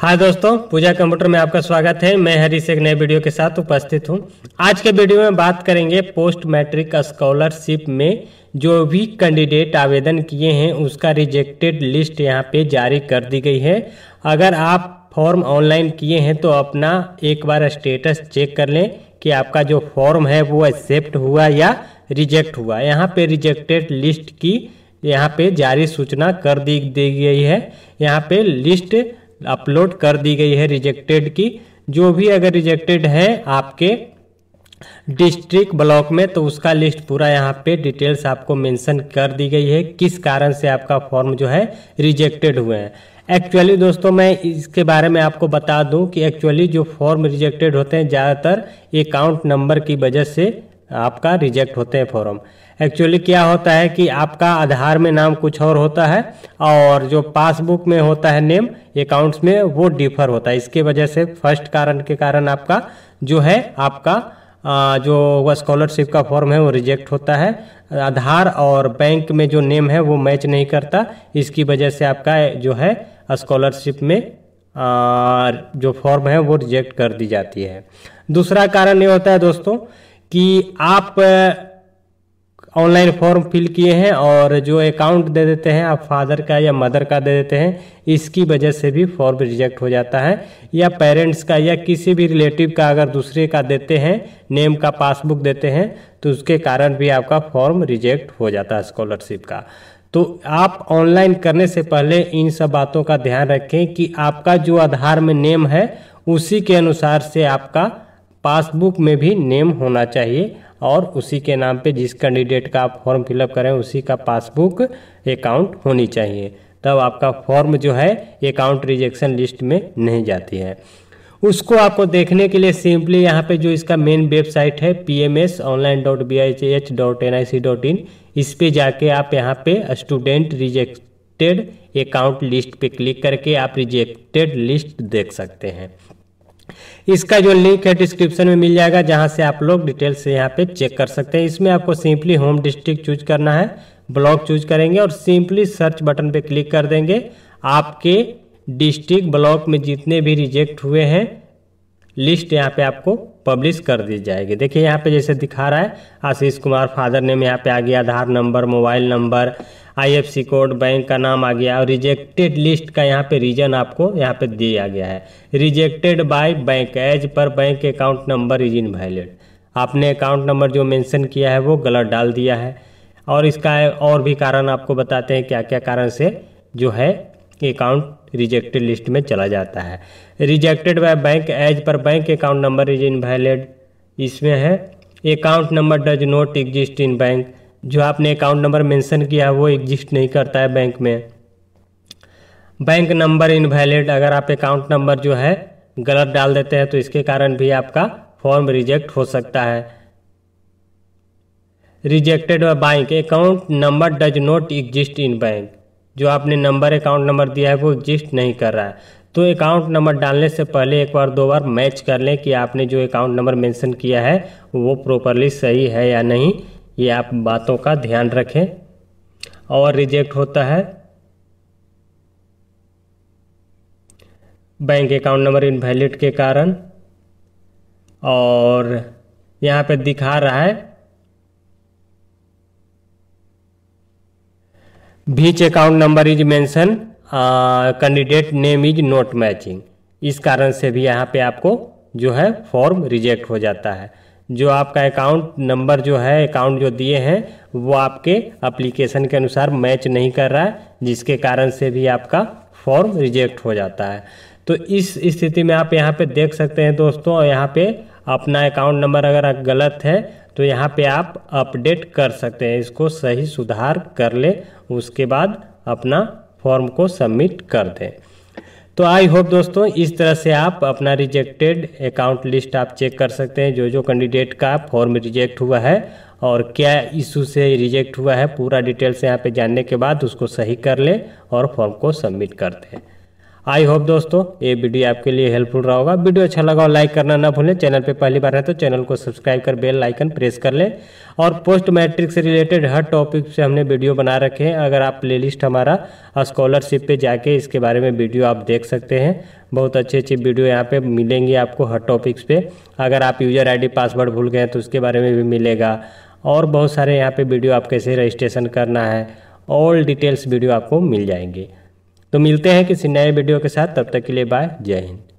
हाय दोस्तों पूजा कंप्यूटर में आपका स्वागत है मैं हरीश एक नए वीडियो के साथ उपस्थित हूँ आज के वीडियो में बात करेंगे पोस्ट मैट्रिक स्कॉलरशिप में जो भी कैंडिडेट आवेदन किए हैं उसका रिजेक्टेड लिस्ट यहाँ पे जारी कर दी गई है अगर आप फॉर्म ऑनलाइन किए हैं तो अपना एक बार स्टेटस चेक कर लें कि आपका जो फॉर्म है वो एक्सेप्ट हुआ या रिजेक्ट हुआ यहाँ पे रिजेक्टेड लिस्ट की यहाँ पे जारी सूचना कर दी दी गई है यहाँ पे लिस्ट अपलोड कर दी गई है रिजेक्टेड की जो भी अगर रिजेक्टेड है आपके डिस्ट्रिक्ट ब्लॉक में तो उसका लिस्ट पूरा यहाँ पे डिटेल्स आपको मेंशन कर दी गई है किस कारण से आपका फॉर्म जो है रिजेक्टेड हुए हैं एक्चुअली दोस्तों मैं इसके बारे में आपको बता दूं कि एक्चुअली जो फॉर्म रिजेक्टेड होते हैं ज़्यादातर अकाउंट नंबर की वजह से आपका रिजेक्ट होते हैं फॉर्म एक्चुअली क्या होता है कि आपका आधार में नाम कुछ और होता है और जो पासबुक में होता है नेम अकाउंट्स में वो डिफर होता है इसके वजह से फर्स्ट कारण के कारण आपका जो है आपका जो स्कॉलरशिप का फॉर्म है वो रिजेक्ट होता है आधार और बैंक में जो नेम है वो मैच नहीं करता इसकी वजह से आपका जो है स्कॉलरशिप में जो फॉर्म है वो रिजेक्ट कर दी जाती है दूसरा कारण ये होता है दोस्तों कि आप ऑनलाइन फॉर्म फिल किए हैं और जो अकाउंट दे देते हैं आप फादर का या मदर का दे देते हैं इसकी वजह से भी फॉर्म रिजेक्ट हो जाता है या पेरेंट्स का या किसी भी रिलेटिव का अगर दूसरे का देते हैं नेम का पासबुक देते हैं तो उसके कारण भी आपका फॉर्म रिजेक्ट हो जाता है स्कॉलरशिप का तो आप ऑनलाइन करने से पहले इन सब बातों का ध्यान रखें कि आपका जो आधार में नेम है उसी के अनुसार से आपका पासबुक में भी नेम होना चाहिए और उसी के नाम पे जिस कैंडिडेट का आप फॉर्म फिलअप करें उसी का पासबुक अकाउंट होनी चाहिए तब आपका फॉर्म जो है अकाउंट रिजेक्शन लिस्ट में नहीं जाती है उसको आपको देखने के लिए सिंपली यहाँ पे जो इसका मेन वेबसाइट है P M S online dot B I H dot N I C dot in इस पर जाके आप यहाँ पे स्टूडेंट रिजेक्टेड अकाउंट लिस्ट पे क्लिक करके आप रिजेक्टेड लिस्ट देख सकते हैं इसका जो लिंक है डिस्क्रिप्शन में मिल जाएगा जहां से आप लोग डिटेल से यहाँ पे चेक कर सकते हैं इसमें आपको सिंपली होम डिस्ट्रिक्ट चूज करना है ब्लॉक चूज करेंगे और सिंपली सर्च बटन पे क्लिक कर देंगे आपके डिस्ट्रिक्ट ब्लॉक में जितने भी रिजेक्ट हुए हैं लिस्ट यहाँ पे आपको पब्लिश कर दी जाएगी देखिए यहाँ पे जैसे दिखा रहा है आशीष कुमार फादर नेम यहाँ पे आ गया Aadhaar number mobile number IFC code bank का नाम आ गया और रिजेक्टेड लिस्ट का यहाँ पे रीजन आपको यहाँ पे दिया गया है rejected by bank as per bank account number is invalid आपने अकाउंट नंबर जो मैंशन किया है वो गलत डाल दिया है और इसका और भी कारण आपको बताते हैं क्या क्या कारण से जो है अकाउंट रिजेक्टेड लिस्ट में चला जाता है rejected by bank as per bank account number is invalid इसमें है account number does not exist in bank जो आपने अकाउंट नंबर मेंशन किया है वो एग्जिस्ट नहीं करता है बैंक में बैंक नंबर इनवैलिड अगर आप अकाउंट नंबर जो है गलत डाल देते हैं तो इसके कारण भी आपका फॉर्म रिजेक्ट हो सकता है rejected by bank account number does not exist in bank जो आपने नंबर अकाउंट नंबर दिया है वो एग्जिस्ट नहीं कर रहा है तो अकाउंट नंबर डालने से पहले एक बार दो बार मैच कर लें कि आपने जो अकाउंट नंबर मेंशन किया है वो प्रॉपरली सही है या नहीं ये आप बातों का ध्यान रखें और रिजेक्ट होता है बैंक अकाउंट नंबर इनवैलिड के कारण और यहाँ पे दिखा रहा है बीच account number is mention candidate name is not matching इस कारण से भी यहाँ पे आपको जो है फॉर्म रिजेक्ट हो जाता है जो आपका अकाउंट नंबर जो है अकाउंट जो दिए हैं वो आपके अप्लीकेशन के अनुसार मैच नहीं कर रहा है जिसके कारण से भी आपका फॉर्म रिजेक्ट हो जाता है तो इस स्थिति में आप यहाँ पे देख सकते हैं दोस्तों यहाँ पे अपना अकाउंट नंबर अगर गलत है तो यहाँ पे आप अपडेट कर सकते हैं इसको सही सुधार कर ले उसके बाद अपना फॉर्म को सबमिट कर दें तो आई होप दोस्तों इस तरह से आप अपना रिजेक्टेड अकाउंट लिस्ट आप चेक कर सकते हैं जो जो कैंडिडेट का फॉर्म रिजेक्ट हुआ है और क्या इशू से रिजेक्ट हुआ है पूरा डिटेल्स यहाँ पे जानने के बाद उसको सही कर ले और फॉर्म को सबमिट कर दें आई होप दोस्तों ये वीडियो आपके लिए हेल्पफुल रहा होगा वीडियो अच्छा लगा हो लाइक करना ना भूलें चैनल पे पहली बार है तो चैनल को सब्सक्राइब कर बेल आइकन प्रेस कर लें और पोस्ट मैट्रिक से रिलेटेड हर टॉपिक से हमने वीडियो बना रखे हैं अगर आप प्लेलिस्ट हमारा स्कॉलरशिप पे जाके इसके बारे में वीडियो आप देख सकते हैं बहुत अच्छी अच्छी वीडियो यहाँ पर मिलेंगी आपको हर टॉपिक्स पर अगर आप यूजर आई पासवर्ड भूल गए तो उसके बारे में भी मिलेगा और बहुत सारे यहाँ पर वीडियो आप कैसे रजिस्ट्रेशन करना है ऑल डिटेल्स वीडियो आपको मिल जाएंगे तो मिलते हैं किसी नए वीडियो के साथ तब तक के लिए बाय जय हिंद